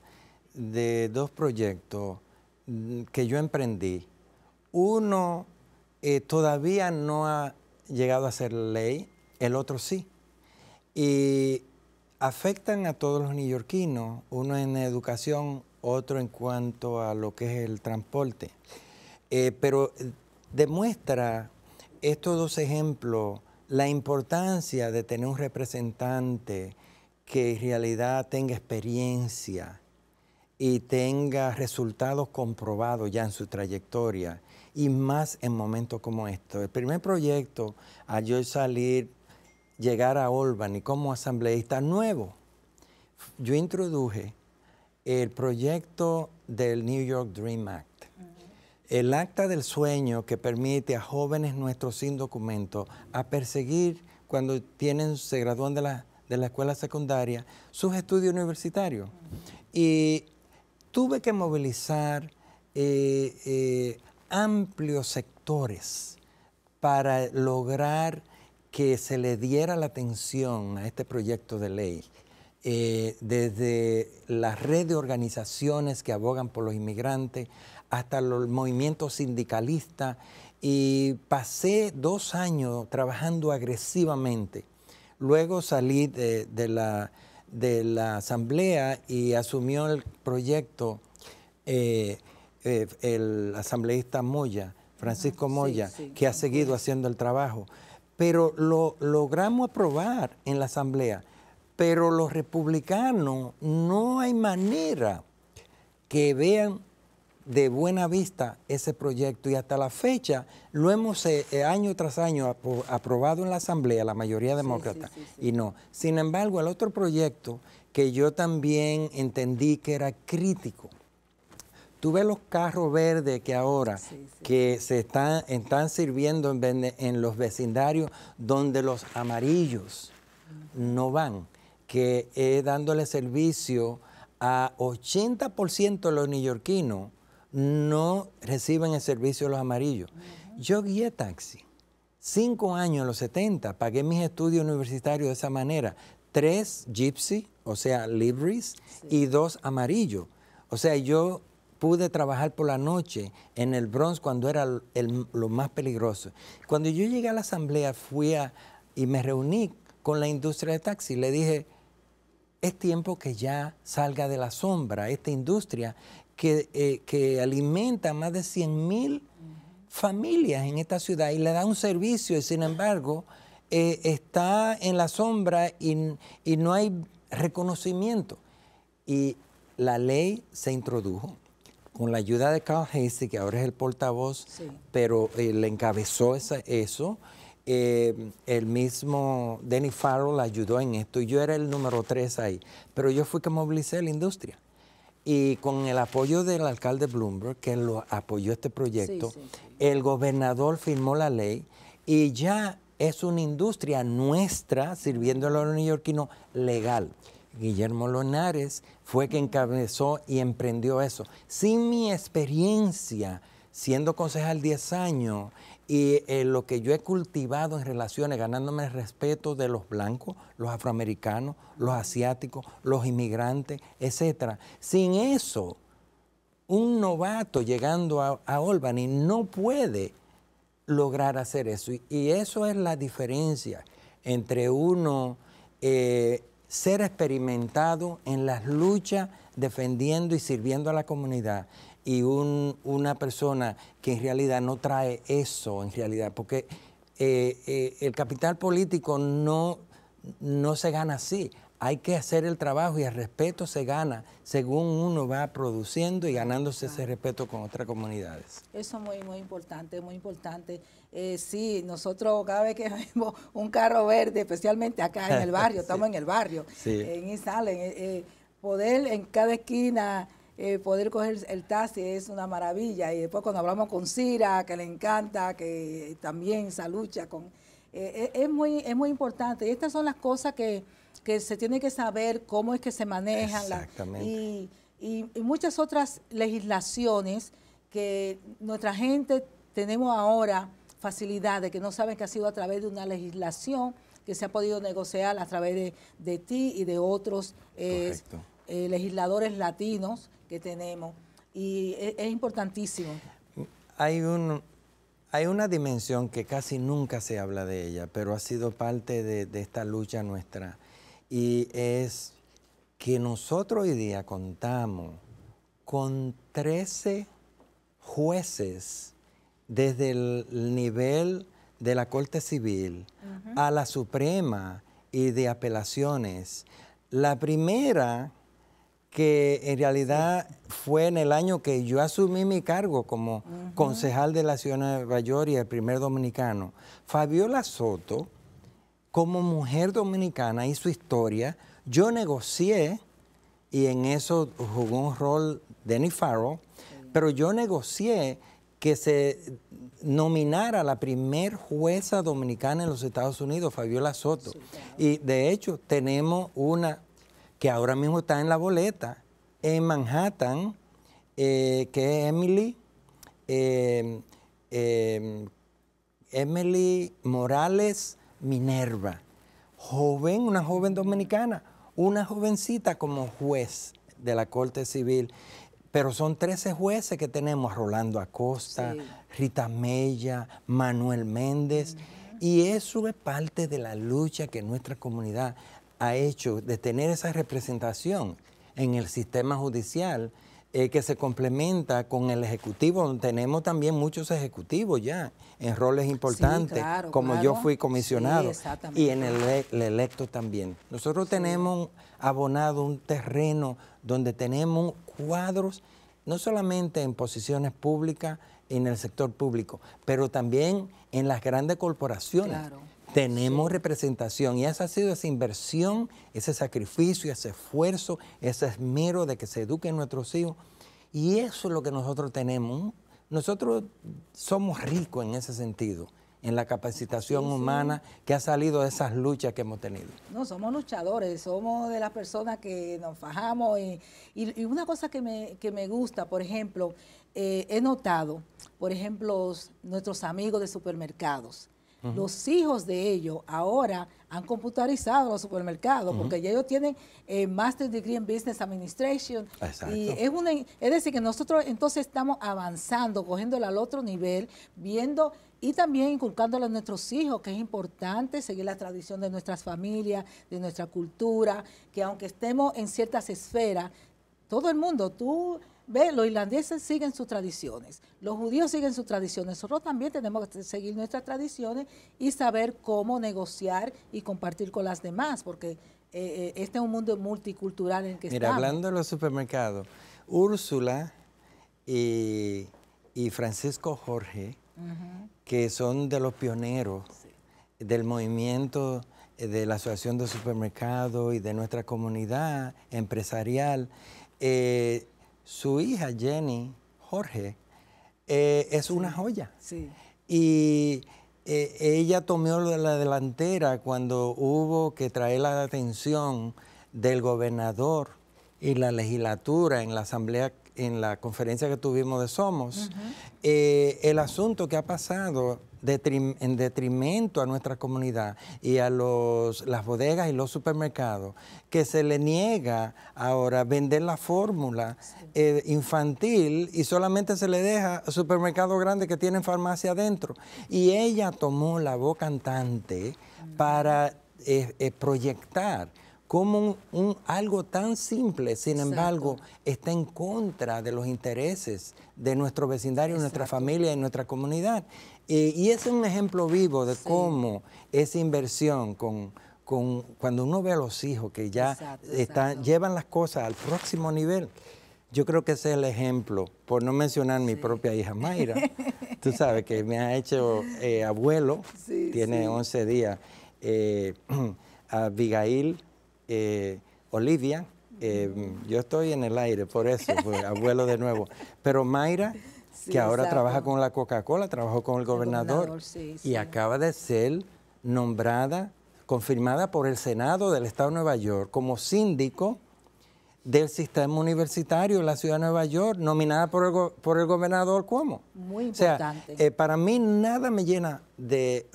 de dos proyectos mm, que yo emprendí. Uno eh, todavía no ha llegado a ser ley, el otro sí. Y afectan a todos los neoyorquinos, uno en educación, otro en cuanto a lo que es el transporte. Eh, pero demuestra estos dos ejemplos la importancia de tener un representante que en realidad tenga experiencia y tenga resultados comprobados ya en su trayectoria y más en momentos como estos. El primer proyecto, a yo salir, llegar a Albany como asambleísta nuevo, yo introduje el proyecto del New York Dream Act. El acta del sueño que permite a jóvenes nuestros sin documentos a perseguir cuando tienen, se gradúan de la, de la escuela secundaria sus estudios universitarios. Y tuve que movilizar eh, eh, amplios sectores para lograr que se le diera la atención a este proyecto de ley, eh, desde la red de organizaciones que abogan por los inmigrantes hasta los movimientos sindicalistas y pasé dos años trabajando agresivamente. Luego salí de, la, de la asamblea y asumió el proyecto. Eh, eh, el asambleísta Moya, Francisco Moya, que ha seguido haciendo el trabajo. Pero lo logramos aprobar en la asamblea, pero los republicanos no hay manera que vean de buena vista ese proyecto y hasta la fecha lo hemos eh, eh, año tras año aprobado en la Asamblea, la mayoría demócrata, y no. Sin embargo, el otro proyecto que yo también entendí que era crítico Tú ves los carros verdes que ahora que se están, están sirviendo en, los vecindarios donde los amarillos no van, que dándole servicio a 80% de los neoyorquinos no reciben el servicio de los amarillos. Yo guié taxi. Cinco años en los 70, pagué mis estudios universitarios de esa manera. Tres gypsy, o sea, libris, y dos amarillos. O sea, yo pude trabajar por la noche en el Bronx cuando era el, lo más peligroso. Cuando yo llegué a la asamblea fui a, y me reuní con la industria de taxi. Le dije, es tiempo que ya salga de la sombra esta industria que, alimenta eh, que alimenta más de 100 mil familias en esta ciudad y le da un servicio y sin embargo eh, está en la sombra y, y no hay reconocimiento. Y la ley se introdujo con la ayuda de Carl Hasty, que ahora es el portavoz, pero eh, le encabezó eso. Eh, el mismo Danny Farrell ayudó en esto. y Yo era el número tres ahí, pero yo fui que movilicé la industria. Y con el apoyo del alcalde Bloomberg, que lo apoyó este proyecto, el gobernador firmó la ley y ya es una industria nuestra, sirviendo a los neoyorquinos, legal. Guillermo Lonares fue quien encabezó y emprendió eso. Sin mi experiencia siendo concejal 10 años y eh, lo que yo he cultivado en relaciones, ganándome el respeto de los blancos, los afroamericanos, los asiáticos, los inmigrantes, etc. Sin eso, un novato llegando a, Albany no puede lograr hacer eso. Y, eso es la diferencia entre uno... Eh, ser experimentado en las luchas, defendiendo y sirviendo a la comunidad, y una persona que en realidad no trae eso, en realidad, porque eh, eh, el capital político no se gana así hay que hacer el trabajo y el respeto se gana según uno va produciendo y ganándose ese respeto con otras comunidades. Eso es muy, muy importante, muy importante. Eh, sí, nosotros cada vez que vemos un carro verde, especialmente acá en el barrio, estamos en el barrio, en Isalen, eh, poder en cada esquina... Eh, poder coger el taxi es una maravilla. Y después cuando hablamos con Cira, que le encanta, que también se lucha con... es, muy, es muy importante. Y estas son las cosas que que se tiene que saber cómo es que se maneja. Exactamente. y, muchas otras legislaciones que nuestra gente tenemos ahora facilidades que no saben que ha sido a través de una legislación que se ha podido negociar a través de, ti y de otros eh, eh, legisladores latinos que tenemos. Y e, es, importantísimo. Hay un, hay una dimensión que casi nunca se habla de ella, pero ha sido parte de esta lucha nuestra, y es que nosotros hoy día contamos con 13 jueces desde el nivel de la Corte Civil a la Suprema y de apelaciones. La primera que en realidad fue en el año que yo asumí mi cargo como concejal de la ciudad de Nueva York y el primer dominicano, Fabiola Soto, como mujer dominicana y su historia, yo negocié, y en eso jugó un rol Denny Farrell, pero yo negocié que se nominara la primer jueza dominicana en los Estados Unidos, Fabiola Soto. Y de hecho tenemos una que ahora mismo está en la boleta, en Manhattan, eh, que es Emily, eh, eh, Emily Morales Minerva, joven, una joven dominicana, una jovencita como juez de la Corte Civil. Pero son 13 jueces que tenemos, Rolando Acosta, Rita Mella, Manuel Méndez, y eso es parte de la lucha que nuestra comunidad ha hecho de tener esa representación en el sistema judicial eh, que se complementa con el Ejecutivo. donde Tenemos también muchos ejecutivos ya en roles importantes, como yo fui comisionado, y en e-, el, electo también. Nosotros tenemos abonado un terreno donde tenemos cuadros, no solamente en posiciones públicas, en el sector público, pero también en las grandes corporaciones. Tenemos representación y esa ha sido esa inversión, ese sacrificio, ese esfuerzo, ese esmero de que se eduquen nuestros hijos. Y eso es lo que nosotros tenemos. Nosotros somos ricos en ese sentido en la capacitación humana que ha salido de esas luchas que hemos tenido. No, somos luchadores, somos de las personas que nos fajamos. Y, una cosa que me, gusta, por ejemplo, eh, he notado, por ejemplo, nuestros amigos de supermercados. Los hijos de ellos ahora han computarizado los supermercados porque ya ellos tienen Master's eh, Master Degree en Business Administration. Y es, una, es decir, que nosotros entonces estamos avanzando, cogiéndolo al otro nivel, viendo y también inculcándolo a nuestros hijos, que es importante seguir la tradición de nuestras familias, de nuestra cultura, que aunque estemos en ciertas esferas, todo el mundo, tú Ve, los irlandeses siguen sus tradiciones, los judíos siguen sus tradiciones, nosotros también tenemos que seguir nuestras tradiciones y saber cómo negociar y compartir con las demás, porque eh, eh, este es un mundo multicultural en el que Mira, estamos. Mira, hablando de los supermercados, Úrsula y, Francisco Jorge, que son de los pioneros del movimiento de la Asociación de Supermercados y de nuestra comunidad empresarial, eh, su hija Jenny Jorge eh, es una joya. Y eh, ella tomó la delantera cuando hubo que traer la atención del gobernador y la legislatura en la asamblea en la conferencia que tuvimos de Somos, eh, el asunto que ha pasado en detrimento a nuestra comunidad y a las bodegas y los supermercados, que se le niega ahora vender la fórmula eh, infantil y solamente se le deja supermercados grandes que tienen farmacia adentro. Y ella tomó la voz cantante para eh, eh, proyectar como un, algo tan simple, sin embargo, está en contra de los intereses de nuestro vecindario, de nuestra familia y nuestra comunidad. Eh, y es un ejemplo vivo de cómo esa inversión con, con, cuando uno ve a los hijos que ya están, llevan las cosas al próximo nivel. Yo creo que ese es el ejemplo, por no mencionar mi propia hija Mayra. Tú sabes que me ha hecho eh, abuelo, tiene 11 días. Eh, a Abigail, Olivia, yo estoy en el aire, por eso, abuelo de nuevo. Pero Mayra que ahora trabaja con la Coca-Cola, trabajó con el gobernador, y acaba de ser nombrada, confirmada por el Senado del Estado de Nueva York como síndico del sistema universitario de la ciudad de Nueva York, nominada por el, gobernador Cuomo. Muy importante. Eh, para mí nada me llena de,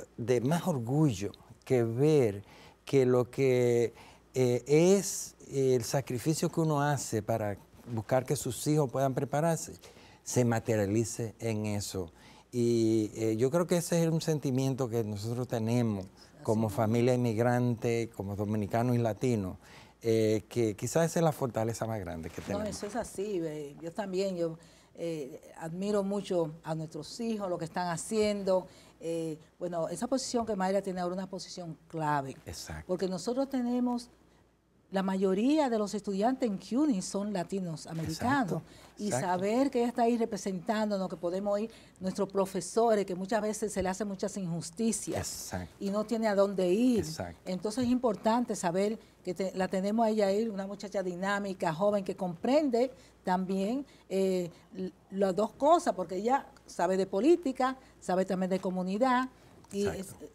más orgullo que ver que lo que eh, es el sacrificio que uno hace para buscar que sus hijos puedan prepararse, se materialice en eso. Y eh, yo creo que ese es un sentimiento que nosotros tenemos como familia inmigrante, como dominicanos y latinos, eh, que quizás esa es la fortaleza más grande que tenemos. No, eso es así. Yo también, yo eh, admiro mucho a nuestros hijos, lo que están haciendo. bueno, esa posición que Mayra tiene ahora es una posición clave. Exacto. Porque nosotros tenemos la mayoría de los estudiantes en CUNY son latinos americanos. y saber que ella está ahí representándonos, que podemos ir, nuestros profesores, que muchas veces se le hacen muchas injusticias y no tiene a dónde ir. Entonces es importante saber que la tenemos a ella ahí, una muchacha dinámica, joven, que comprende también eh, las dos cosas, porque ella sabe de política, sabe también de comunidad, y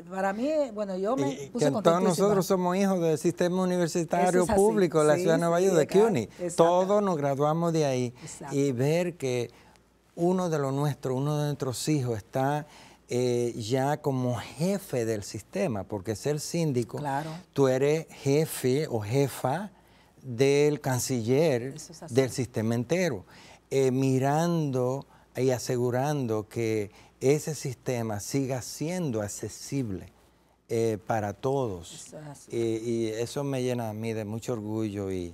para mí, bueno, yo me Todos nosotros somos hijos del sistema universitario público de la ciudad de Nueva York, de CUNY. Todos nos graduamos de ahí. Y ver que uno de los nuestros, uno de nuestros hijos está eh, ya como jefe del sistema, porque ser síndico, tú eres jefe o jefa del canciller del sistema entero, eh, mirando y asegurando que ese sistema siga siendo accesible eh, para todos. y, eh, y, eso me llena a mí de mucho orgullo y,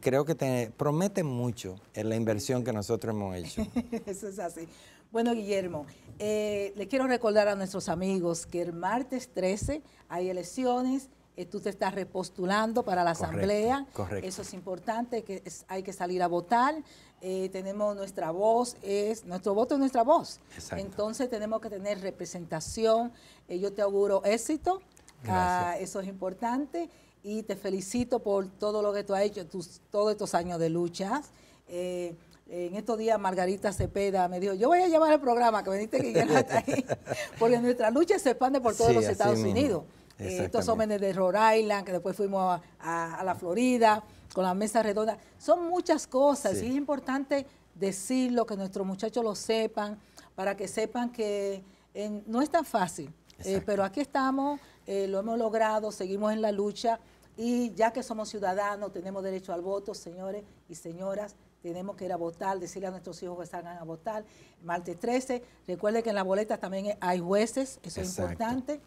creo que promete mucho en la inversión que nosotros hemos hecho. eso es así. Bueno, Guillermo, eh, le quiero recordar a nuestros amigos que el martes 13 hay elecciones eh, tú te estás repostulando para la asamblea. Correcto. Eso es importante, que hay que salir a votar. Eh, tenemos nuestra voz, es nuestro voto es nuestra voz. Entonces tenemos que tener representación. Eh, yo te auguro éxito, ah, eso es importante y te felicito por todo lo que tú has hecho, tus, todos estos años de luchas. Eh, en estos días Margarita Cepeda me dijo, yo voy a llevar el programa que veniste que ya porque nuestra lucha se expande por todos los Estados Unidos. estos hombres de Rhode Island, que después fuimos a la Florida, con la mesa redonda. Son muchas cosas y es importante decirlo, que nuestros muchachos lo sepan, para que sepan que eh, no es tan fácil. Eh, pero aquí estamos, eh, lo hemos logrado, seguimos en la lucha y ya que somos ciudadanos, tenemos derecho al voto, señores y señoras, tenemos que ir a votar, decirle a nuestros hijos que salgan a votar. Martes 13, recuerde que en la boleta también hay jueces, eso es importante.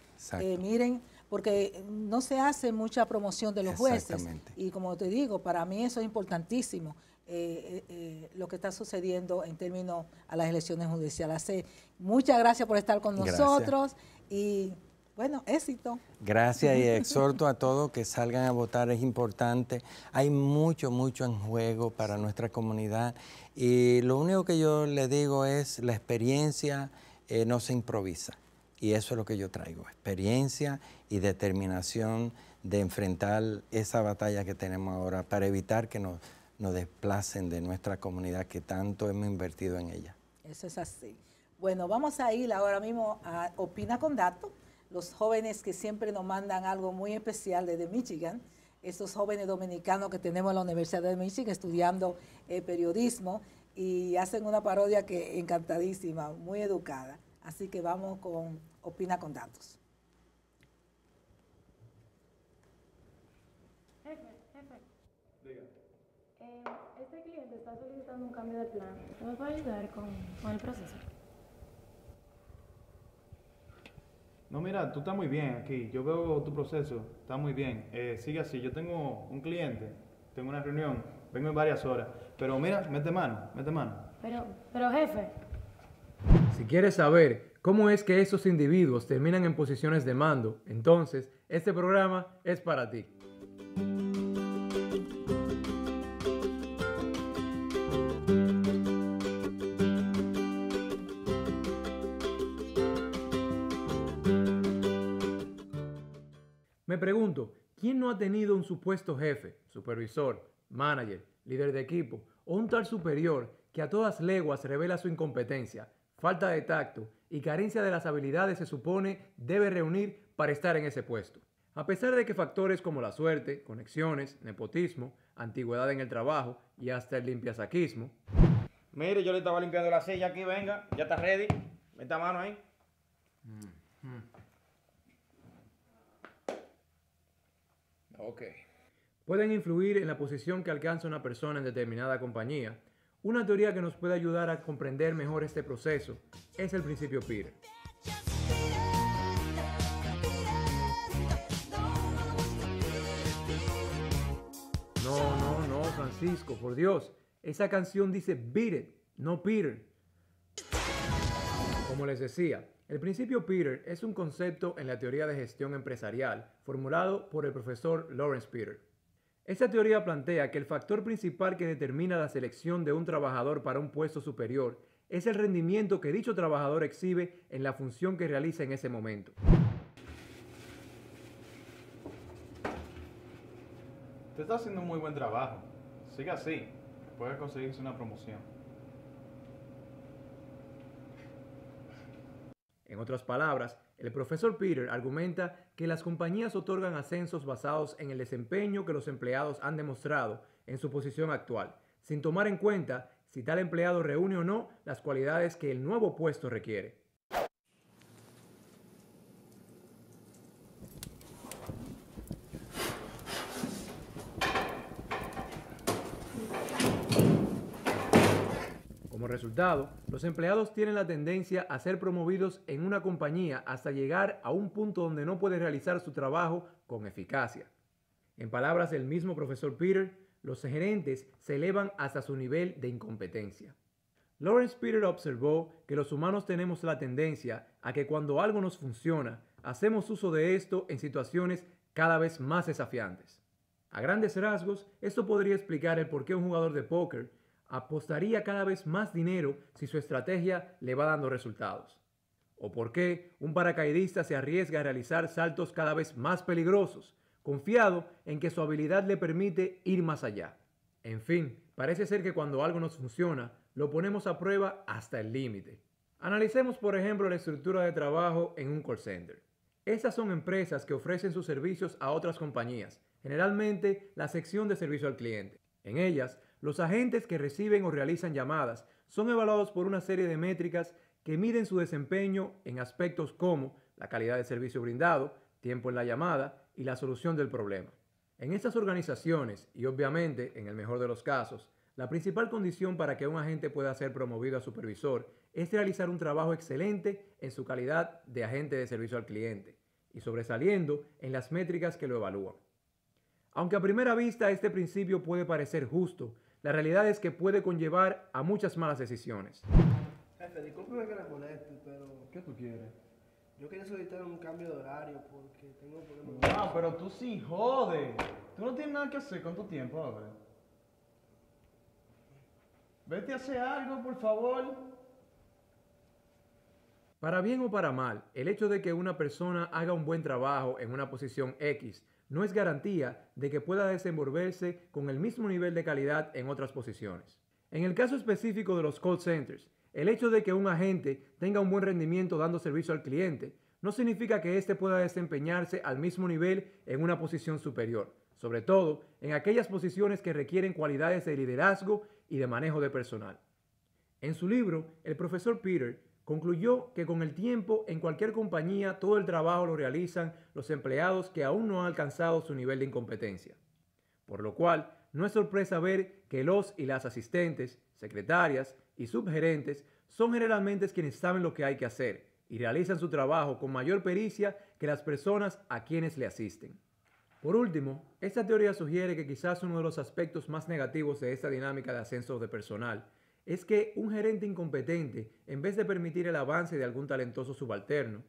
miren, porque eh, no se hace mucha promoción de los jueces. Y como te digo, para mí eso es importantísimo, eh, eh, lo que está sucediendo en términos a las elecciones judiciales. muchas gracias por estar con nosotros y bueno, éxito. Gracias y exhorto a todos que salgan a votar, es importante. Hay mucho, mucho en juego para nuestra comunidad y lo único que yo le digo es la experiencia no se improvisa. Y eso es lo que yo traigo, experiencia y determinación de enfrentar esa batalla que tenemos ahora para evitar que nos, desplacen de nuestra comunidad que tanto hemos invertido en ella. Eso es así. Bueno, vamos a ir ahora mismo a Opina con Dato, los jóvenes que siempre nos mandan algo muy especial desde Michigan, esos jóvenes dominicanos que tenemos en la Universidad de Michigan estudiando eh, periodismo y hacen una parodia que encantadísima, muy educada. Así que vamos con Opina con Datos. Jefe, jefe. Diga. Eh, este cliente está solicitando un cambio de plan. ¿Me puede ayudar con, el proceso? No, mira, tú estás muy bien aquí. Yo veo tu proceso, está muy bien. Eh, sigue así. Yo tengo un cliente, tengo una reunión, vengo en varias horas. Pero mira, mete mano, mete mano. Pero, pero jefe, si quieres saber cómo es que esos individuos terminan en posiciones de mando, entonces este programa es para ti. Me pregunto, ¿quién no ha tenido un supuesto jefe, supervisor, manager, líder de equipo o un tal superior que a todas leguas revela su incompetencia, falta de tacto y carencia de las habilidades se supone debe reunir para estar en ese puesto. A pesar de que factores como la suerte, conexiones, nepotismo, antigüedad en el trabajo y hasta el limpiasaquismo. Mire, yo le estaba limpiando la silla aquí, venga, ya está ready. Meta mano ahí. Mm-hmm. Pueden influir en la posición que alcanza una persona en determinada compañía una teoría que nos puede ayudar a comprender mejor este proceso es el principio Peter. No, no, no, Francisco, por Dios. Esa canción dice Beat It, no Peter. Como les decía, el principio Peter es un concepto en la teoría de gestión empresarial formulado por el profesor Lawrence Peter. Esta teoría plantea que el factor principal que determina la selección de un trabajador para un puesto superior es el rendimiento que dicho trabajador exhibe en la función que realiza en ese momento. Te está haciendo un muy buen trabajo. Siga así. Puede conseguirse una promoción. En otras palabras, el profesor Peter argumenta que las compañías otorgan ascensos basados en el desempeño que los empleados han demostrado en su posición actual, sin tomar en cuenta si tal empleado reúne o no las cualidades que el nuevo puesto requiere. resultado, los empleados tienen la tendencia a ser promovidos en una compañía hasta llegar a un punto donde no pueden realizar su trabajo con eficacia. En palabras del mismo profesor Peter, los gerentes se elevan hasta su nivel de incompetencia. Lawrence Peter observó que los humanos tenemos la tendencia a que cuando algo nos funciona, hacemos uso de esto en situaciones cada vez más desafiantes. A grandes rasgos, esto podría explicar el por qué un jugador de póker apostaría cada vez más dinero si su estrategia le va dando resultados? ¿O por qué un paracaidista se arriesga a realizar saltos cada vez más peligrosos, confiado en que su habilidad le permite ir más allá? En fin, parece ser que cuando algo nos funciona, lo ponemos a prueba hasta el límite. Analicemos por ejemplo la estructura de trabajo en un call center. Estas son empresas que ofrecen sus servicios a otras compañías, generalmente la sección de servicio al cliente. En ellas, los agentes que reciben o realizan llamadas son evaluados por una serie de métricas que miden su desempeño en aspectos como la calidad del servicio brindado, tiempo en la llamada y la solución del problema. En estas organizaciones, y obviamente en el mejor de los casos, la principal condición para que un agente pueda ser promovido a supervisor es realizar un trabajo excelente en su calidad de agente de servicio al cliente y sobresaliendo en las métricas que lo evalúan. Aunque a primera vista este principio puede parecer justo, la realidad es que puede conllevar a muchas malas decisiones. Jefe, que moleste, pero... ¿Qué tú quieres? Yo quería solicitar un cambio de horario porque tengo problemas. No, pero tú sí jode. Tú no tienes nada que hacer con tu tiempo Vete a hacer algo, por favor. Para bien o para mal, el hecho de que una persona haga un buen trabajo en una posición X no es garantía de que pueda desenvolverse con el mismo nivel de calidad en otras posiciones. En el caso específico de los call centers, el hecho de que un agente tenga un buen rendimiento dando servicio al cliente no significa que éste pueda desempeñarse al mismo nivel en una posición superior, sobre todo en aquellas posiciones que requieren cualidades de liderazgo y de manejo de personal. En su libro, el profesor Peter Concluyó que con el tiempo en cualquier compañía todo el trabajo lo realizan los empleados que aún no han alcanzado su nivel de incompetencia. Por lo cual, no es sorpresa ver que los y las asistentes, secretarias y subgerentes son generalmente quienes saben lo que hay que hacer y realizan su trabajo con mayor pericia que las personas a quienes le asisten. Por último, esta teoría sugiere que quizás uno de los aspectos más negativos de esta dinámica de ascenso de personal es que un gerente incompetente, en vez de permitir el avance de algún talentoso subalterno,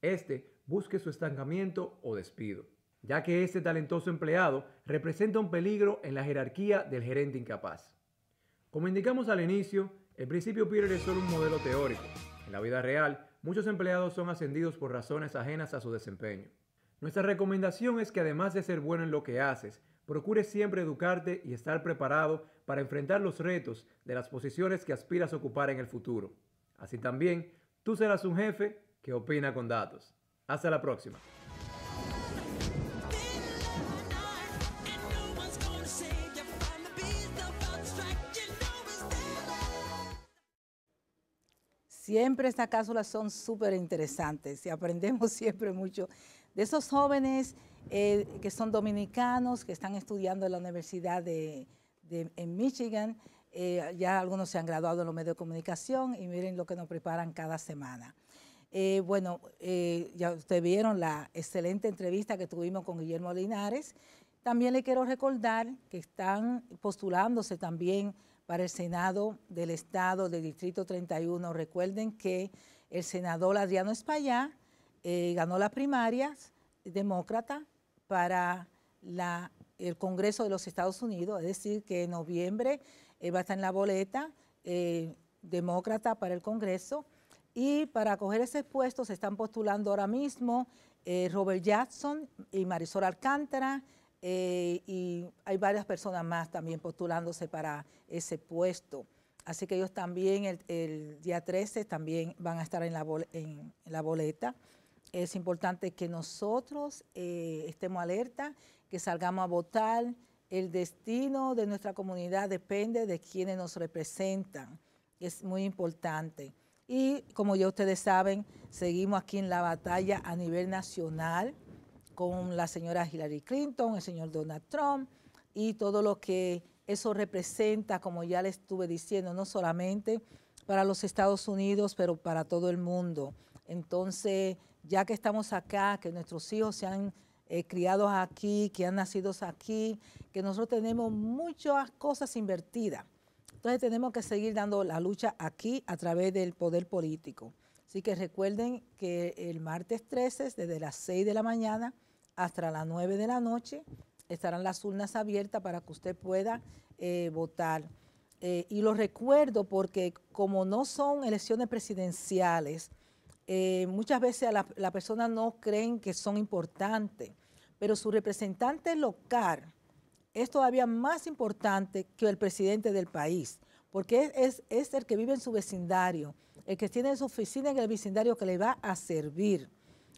éste busque su estancamiento o despido, ya que este talentoso empleado representa un peligro en la jerarquía del gerente incapaz. Como indicamos al inicio, el principio Peter es solo un modelo teórico. En la vida real, muchos empleados son ascendidos por razones ajenas a su desempeño. Nuestra recomendación es que además de ser bueno en lo que haces, Procure siempre educarte y estar preparado para enfrentar los retos de las posiciones que aspiras a ocupar en el futuro. Así también, tú serás un jefe que opina con datos. Hasta la próxima. Siempre estas cápsulas son súper interesantes y aprendemos siempre mucho de esos jóvenes eh, que son dominicanos, que están estudiando en la Universidad de, en Michigan. Eh, ya algunos se han graduado en los medios de comunicación y miren lo que nos preparan cada semana. Eh, bueno, ya ustedes vieron la excelente entrevista que tuvimos con Guillermo Linares. También le quiero recordar que están postulándose también para el Senado del Estado del Distrito 31. Recuerden que el senador Adriano Espaillá ganó las primarias demócrata para la, el Congreso de los Estados Unidos, es decir, que en noviembre eh, va a estar en la boleta eh, demócrata para el Congreso. Y para coger ese puesto se están postulando ahora mismo eh, Robert Jackson y Marisol Alcántara, y hay varias personas más también postulándose para ese puesto. Así que ellos también el, día 13 también van a estar en la, en la boleta es importante que nosotros eh, estemos alerta, que salgamos a votar. El destino de nuestra comunidad depende de quienes nos representan. Es muy importante. Y como ya ustedes saben, seguimos aquí en la batalla a nivel nacional con la señora Hillary Clinton, el señor Donald Trump y todo lo que eso representa, como ya les estuve diciendo, no solamente para los Estados Unidos, pero para todo el mundo. Entonces, ya que estamos acá, que nuestros hijos se han eh, criado aquí, que han nacido aquí, que nosotros tenemos muchas cosas invertidas. Entonces tenemos que seguir dando la lucha aquí a través del poder político. Así que recuerden que el martes 13, desde las 6 de la mañana hasta las 9 de la noche, estarán las urnas abiertas para que usted pueda eh, votar. Eh, y lo recuerdo porque como no son elecciones presidenciales, eh, muchas veces las la personas no creen que son importantes, pero su representante local es todavía más importante que el presidente del país, porque es, el que vive en su vecindario, el que tiene su oficina en el vecindario que le va a servir.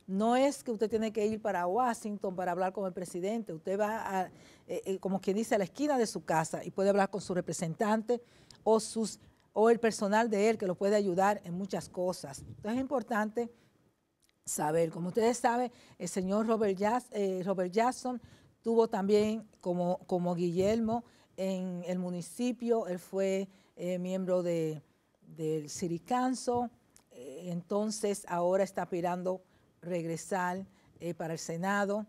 No es que usted tiene que ir para Washington para hablar con el presidente, usted va, eh, eh, como quien dice, a la esquina de su casa y puede hablar con su representante o sus o el personal de él que lo puede ayudar en muchas cosas. Entonces es importante saber. Como ustedes saben, el señor Robert, eh, Jackson tuvo también como, como Guillermo en el municipio, él fue eh, miembro del Siricanso, eh, entonces ahora está aspirando regresar para el Senado.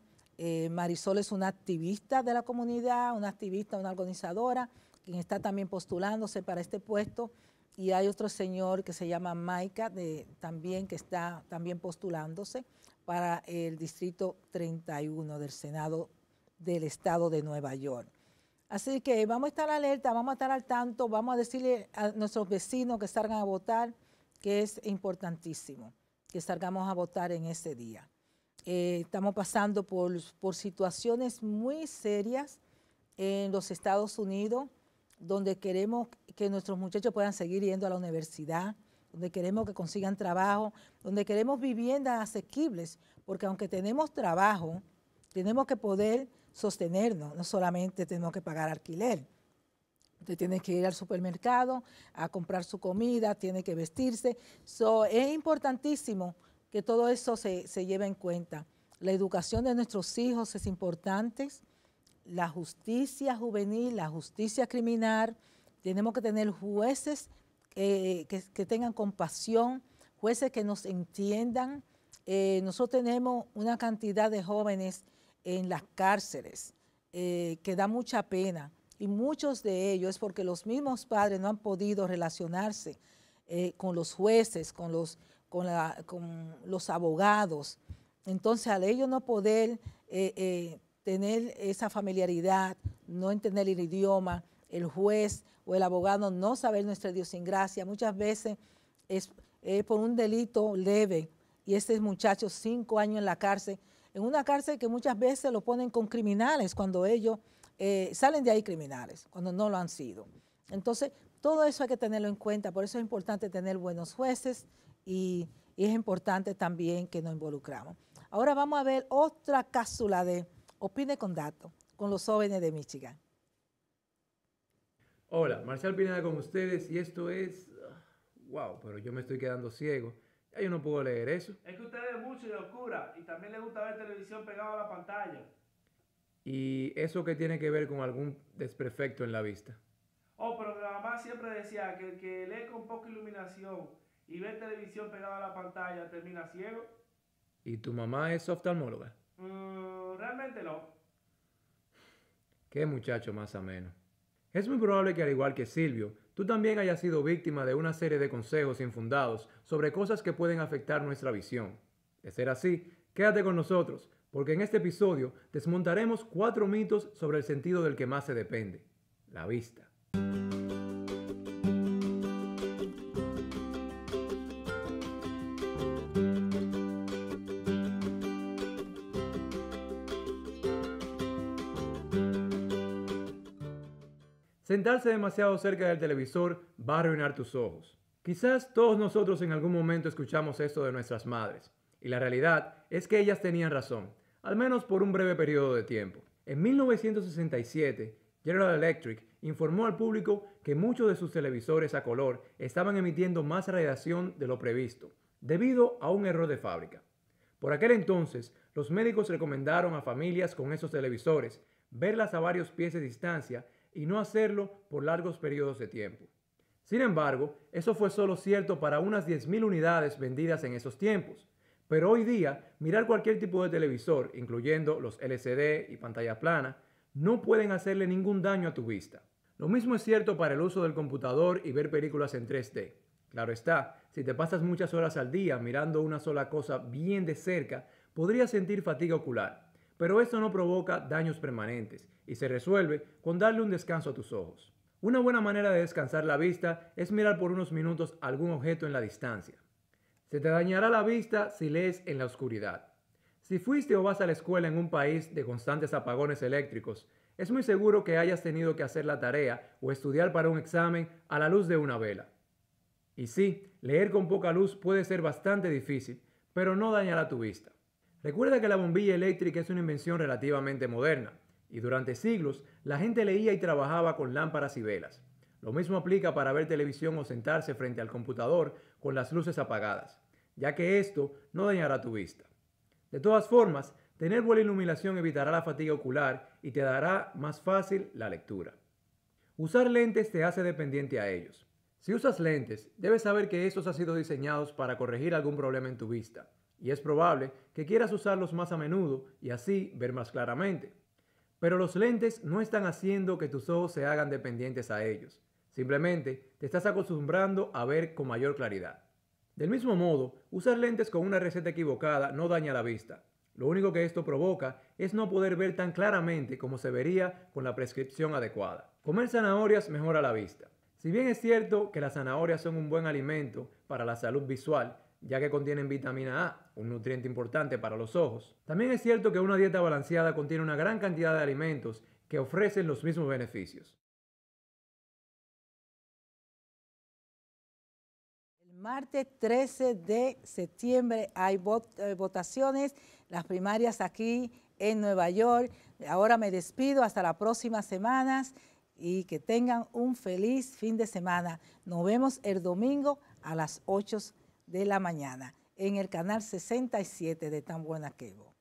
Marisol es una activista de la comunidad, una activista, una organizadora quien está también postulándose para este puesto, y hay otro señor que se llama Maica, de, también que está también postulándose para el Distrito 31 del Senado del Estado de Nueva York. Así que vamos a estar alerta, vamos a estar al tanto, vamos a decirle a nuestros vecinos que salgan a votar, que es importantísimo que salgamos a votar en ese día. Eh, estamos pasando por situaciones muy serias en los Estados Unidos donde queremos que nuestros muchachos puedan seguir yendo a la universidad, donde queremos que consigan trabajo, donde queremos viviendas asequibles, porque aunque tenemos trabajo, tenemos que poder sostenernos, no solamente tenemos que pagar alquiler. Usted tiene que ir al supermercado a comprar su comida, tiene que vestirse. es importantísimo que todo eso se, se lleve en cuenta. La educación de nuestros hijos es importante, la justicia juvenil, la justicia criminal, tenemos que tener jueces eh, que, tengan compasión, jueces que nos entiendan. Eh, nosotros tenemos una cantidad de jóvenes en las cárceles eh, que da mucha pena y muchos de ellos es porque los mismos padres no han podido relacionarse con los jueces, con los, con, los abogados. Entonces, al ellos no poder tener esa familiaridad, no entender el idioma, el juez o el abogado no saber nuestra gracia. Muchas veces es, por un delito leve y este muchacho cinco años en la cárcel, en una cárcel que muchas veces lo ponen con criminales cuando ellos eh, salen de ahí criminales, cuando no lo han sido. Entonces, todo eso hay que tenerlo en cuenta, por eso es importante tener buenos jueces y es importante también que nos involucramos. Ahora vamos a ver otra cápsula de Opine con datos, con los jóvenes de Michigan. Hola, Marcial Pineda con ustedes y esto es... Ah, wow, pero yo me estoy quedando ciego. Ya yo no puedo leer eso. Es que usted es mucho de oscura y también le gusta ver televisión pegado a la pantalla. ¿Y eso qué tiene que ver con algún desperfecto en la vista? Oh, pero mi mamá siempre decía que el que lee con poca iluminación y ve televisión pegado a la pantalla termina ciego. ¿Y tu mamá es oftalmóloga? Mmm realmente no. Qué muchacho más ameno. Es muy probable que al igual que Silvio, tú también hayas sido víctima de una serie de consejos infundados sobre cosas que pueden afectar nuestra visión. De ser así, quédate con nosotros, porque en este episodio desmontaremos cuatro mitos sobre el sentido del que más se depende, la vista. sentarse demasiado cerca del televisor va a arruinar tus ojos. Quizás todos nosotros en algún momento escuchamos esto de nuestras madres, y la realidad es que ellas tenían razón, al menos por un breve periodo de tiempo. En 1967, General Electric informó al público que muchos de sus televisores a color estaban emitiendo más radiación de lo previsto, debido a un error de fábrica. Por aquel entonces, los médicos recomendaron a familias con esos televisores verlas a varios pies de distancia y no hacerlo por largos periodos de tiempo. Sin embargo, eso fue solo cierto para unas 10.000 unidades vendidas en esos tiempos. Pero hoy día, mirar cualquier tipo de televisor, incluyendo los LCD y pantalla plana, no pueden hacerle ningún daño a tu vista. Lo mismo es cierto para el uso del computador y ver películas en 3D. Claro está, si te pasas muchas horas al día mirando una sola cosa bien de cerca, podrías sentir fatiga ocular pero esto no provoca daños permanentes y se resuelve con darle un descanso a tus ojos. Una buena manera de descansar la vista es mirar por unos minutos algún objeto en la distancia. Se te dañará la vista si lees en la oscuridad. Si fuiste o vas a la escuela en un país de constantes apagones eléctricos, es muy seguro que hayas tenido que hacer la tarea o estudiar para un examen a la luz de una vela. Y sí, leer con poca luz puede ser bastante difícil, pero no dañará tu vista. Recuerda que la bombilla eléctrica es una invención relativamente moderna y durante siglos la gente leía y trabajaba con lámparas y velas. Lo mismo aplica para ver televisión o sentarse frente al computador con las luces apagadas, ya que esto no dañará tu vista. De todas formas, tener buena iluminación evitará la fatiga ocular y te dará más fácil la lectura. Usar lentes te hace dependiente a ellos. Si usas lentes, debes saber que estos han sido diseñados para corregir algún problema en tu vista y es probable que quieras usarlos más a menudo y así ver más claramente. Pero los lentes no están haciendo que tus ojos se hagan dependientes a ellos, simplemente te estás acostumbrando a ver con mayor claridad. Del mismo modo, usar lentes con una receta equivocada no daña la vista. Lo único que esto provoca es no poder ver tan claramente como se vería con la prescripción adecuada. Comer zanahorias mejora la vista. Si bien es cierto que las zanahorias son un buen alimento para la salud visual, ya que contienen vitamina A, un nutriente importante para los ojos. También es cierto que una dieta balanceada contiene una gran cantidad de alimentos que ofrecen los mismos beneficios. El martes 13 de septiembre hay eh, votaciones, las primarias aquí en Nueva York. Ahora me despido hasta las próximas semanas y que tengan un feliz fin de semana. Nos vemos el domingo a las 8 de la mañana en el canal 67 de Tan Buena Quebo.